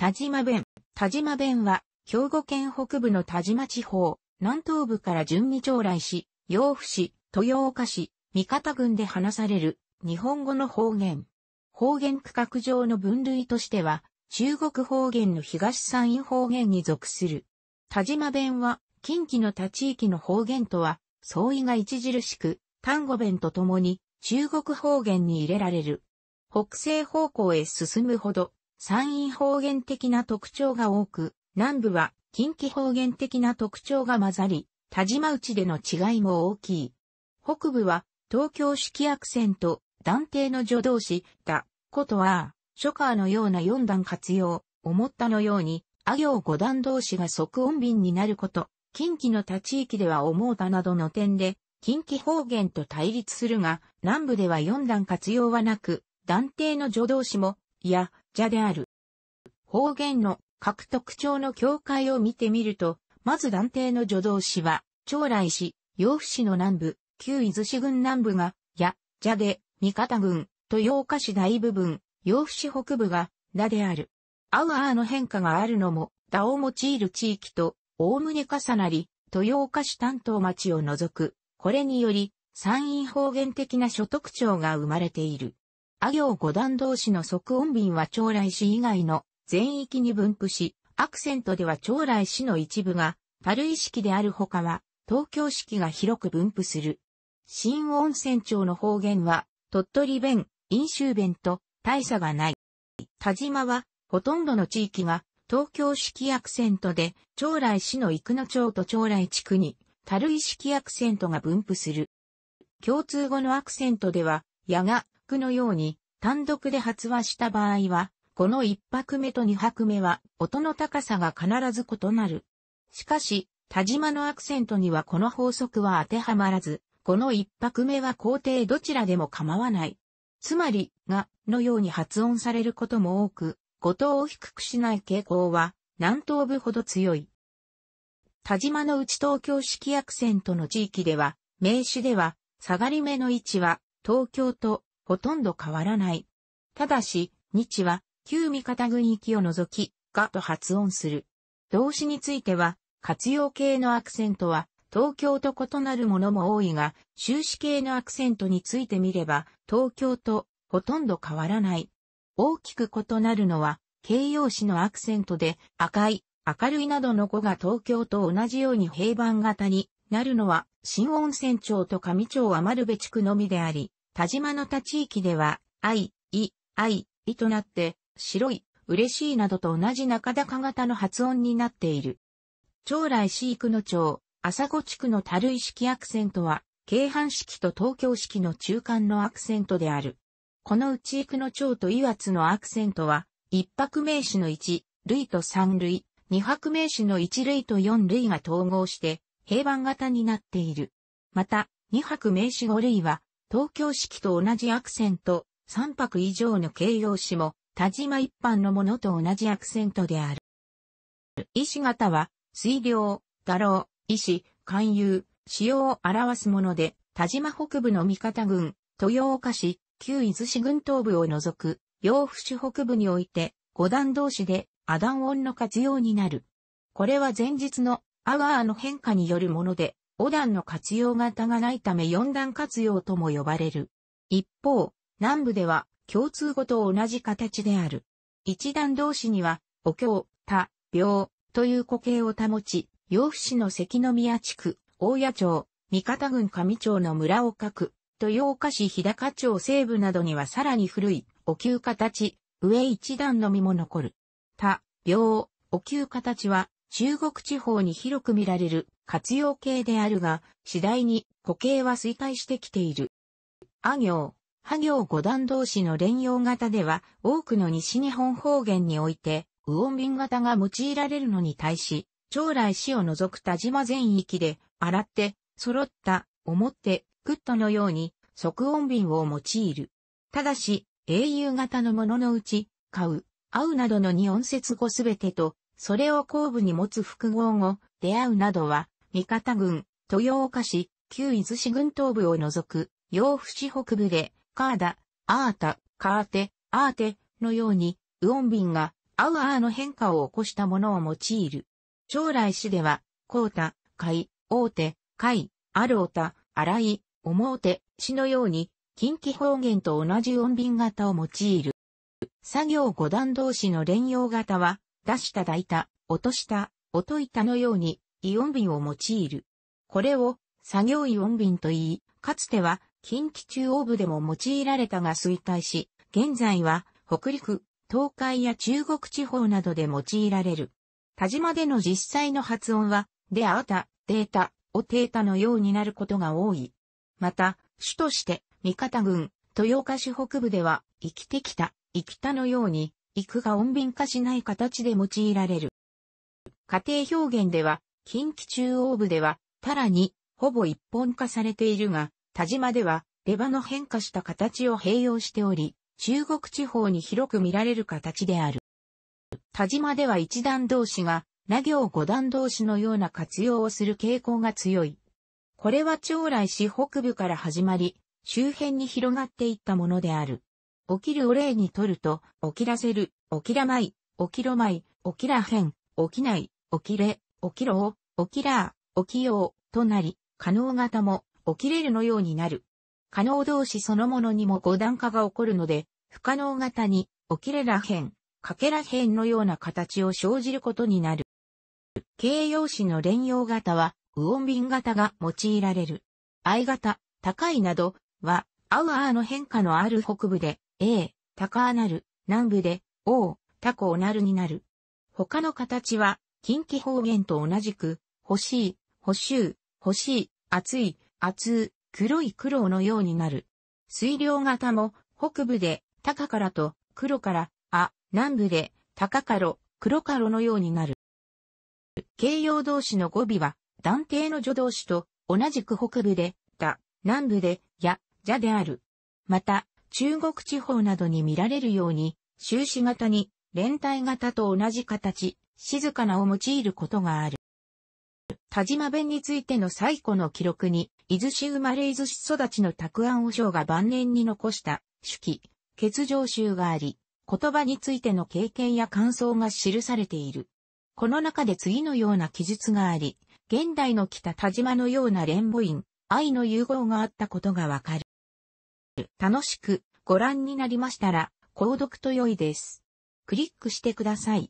田島弁。田島弁は、兵庫県北部の田島地方、南東部から順に長来し、洋府市、豊岡市、三方郡で話される、日本語の方言。方言区画上の分類としては、中国方言の東山陰方言に属する。田島弁は、近畿の他地域の方言とは、相違が著しく、単語弁とともに、中国方言に入れられる。北西方向へ進むほど、山陰方言的な特徴が多く、南部は近畿方言的な特徴が混ざり、田島内での違いも大きい。北部は東京式アクセント、断定の助動詞、だ、ことは、ショカーのような四段活用、思ったのように、あ行五段同士が即音便になること、近畿の他地域では思うたなどの点で、近畿方言と対立するが、南部では四段活用はなく、断定の助動詞も、いや、者である。方言の各特徴の境界を見てみると、まず断定の助動詞は、長来市、洋府市の南部、旧伊豆市郡南部が、や、じゃで、三方郡、豊岡市大部分、洋府市北部が、だである。あうあーの変化があるのも、だを用いる地域と、おおむね重なり、豊岡市担当町を除く。これにより、山陰方言的な諸特徴が生まれている。阿行五段同士の即音便は長来市以外の全域に分布し、アクセントでは長来市の一部が、パルイ式である他は、東京式が広く分布する。新温泉町の方言は、鳥取弁、飲州弁と大差がない。田島は、ほとんどの地域が、東京式アクセントで、長来市の生野町と長来地区に、樽意式アクセントが分布する。共通語のアクセントでは、矢がクのように単独で発話した場合は、この1拍目と2拍目は音の高さが必ず異なる。しかし、田島のアクセントにはこの法則は当てはまらず、この1拍目は皇帝どちらでも構わない。つまり、が、のように発音されることも多く、語頭を低くしない傾向は、南東部ほど強い。田島の内東京式アクセントの地域では、名詞では、下がり目の位置は、東京とほとんど変わらない。ただし、日は、旧味方軍域を除き、がと発音する。動詞については、活用形のアクセントは、東京と異なるものも多いが、終止形のアクセントについてみれば、東京とほとんど変わらない。大きく異なるのは、形容詞のアクセントで、赤い、明るいなどの語が東京と同じように平板型になるのは、新温泉町と上町余部地区のみであり、田島の他地域では、愛、い、愛、いとなって、白い、嬉しいなどと同じ中高型の発音になっている。将来飼育の町、朝子地区のたるい式アクセントは、京阪式と東京式の中間のアクセントである。このうち育の町と岩津のアクセントは、一泊名詞の1、類と三類、二泊名詞の一類と四類が統合して、平板型になっている。また、二泊名詞五類は、東京式と同じアクセント、3泊以上の形容詞も、田島一般のものと同じアクセントである。石型は、水量、画廊、石、勧誘、使用を表すもので、田島北部の三方郡、豊岡市、旧伊豆市郡東部を除く、洋府市北部において、五段同士で、アダン音の活用になる。これは前日のアワーの変化によるもので、5段の活用型がないため4段活用とも呼ばれる。一方、南部では共通語と同じ形である。一段同士には、お経、他、病という固形を保ち、養父市の関宮地区、大谷町、三方郡上町の村を書く、豊岡市日高町西部などにはさらに古い、お灸形、上一段のみも残る。他、病、お灸形は、中国地方に広く見られる活用形であるが、次第に固形は衰退してきている。あ行、は行五段同士の連用型では、多くの西日本方言において、ウオン瓶型が用いられるのに対し、将来死を除く田島全域で、洗って、揃った、思って、クッとのように、即音便を用いる。ただし、英雄型のもののうち、買う、会うなどの二音節語すべてと、それを後部に持つ複合語、出会うなどは、三方郡、豊岡市、旧伊豆市郡東部を除く、洋府市北部で、カーダ、アータ、カーテ、アーテのように、ウオンビンが、アウアーの変化を起こしたものを用いる。将来市では、コータ、カイ、オーテ、カイ、アロータ、アライ、オモーテ、市のように、近畿方言と同じ音便型を用いる。作業五段同士の連用型は、出した抱いた、落とした、落といたのように、イオン瓶を用いる。これを作業イオン瓶と言い、かつては近畿中央部でも用いられたが衰退し、現在は北陸、東海や中国地方などで用いられる。田島での実際の発音は、であた、データ、をデータのようになることが多い。また、主として、三方軍、豊岡市北部では、生きてきた、生きたのように、行くが穏便化しない形で用いられる。家庭表現では、近畿中央部では、タラに、ほぼ一本化されているが、田島では、レバの変化した形を併用しており、中国地方に広く見られる形である。田島では一段同士が、な行五段同士のような活用をする傾向が強い。これは将来市北部から始まり、周辺に広がっていったものである。起きるを例にとると、起きらせる、起きらまい、起きろまい、起きらへん、起きない、起きれ、起きろを、起きらー、起きよう、となり、可能型も、起きれるのようになる。可能同士そのものにも五段化が起こるので、不可能型に、起きれらへん、かけらへんのような形を生じることになる。形容詞の連用型は、ウオンビン型が用いられる。I 型、高いなど、は、アウアーの変化のある北部で、A、高あなる、南部で、O、タコおなるになる。他の形は、近畿方言と同じく、欲しい、欲し欲しい、熱い、熱黒い苦労のようになる。水量型も、北部で、高からと、黒から、あ、南部で、高かろ、黒かろのようになる。形容動詞の語尾は、断定の助動詞と、同じく北部で、だ、南部で、や、じゃである。また、中国地方などに見られるように、終始型に、連帯型と同じ形、静かなを用いることがある。田島弁についての最古の記録に、伊豆市生まれ伊豆市育ちの拓安和尚が晩年に残した、手記、欠場集があり、言葉についての経験や感想が記されている。この中で次のような記述があり、現代の北田島のような連母院、愛の融合があったことがわかる。楽しくご覧になりましたら、購読と良いです。クリックしてください。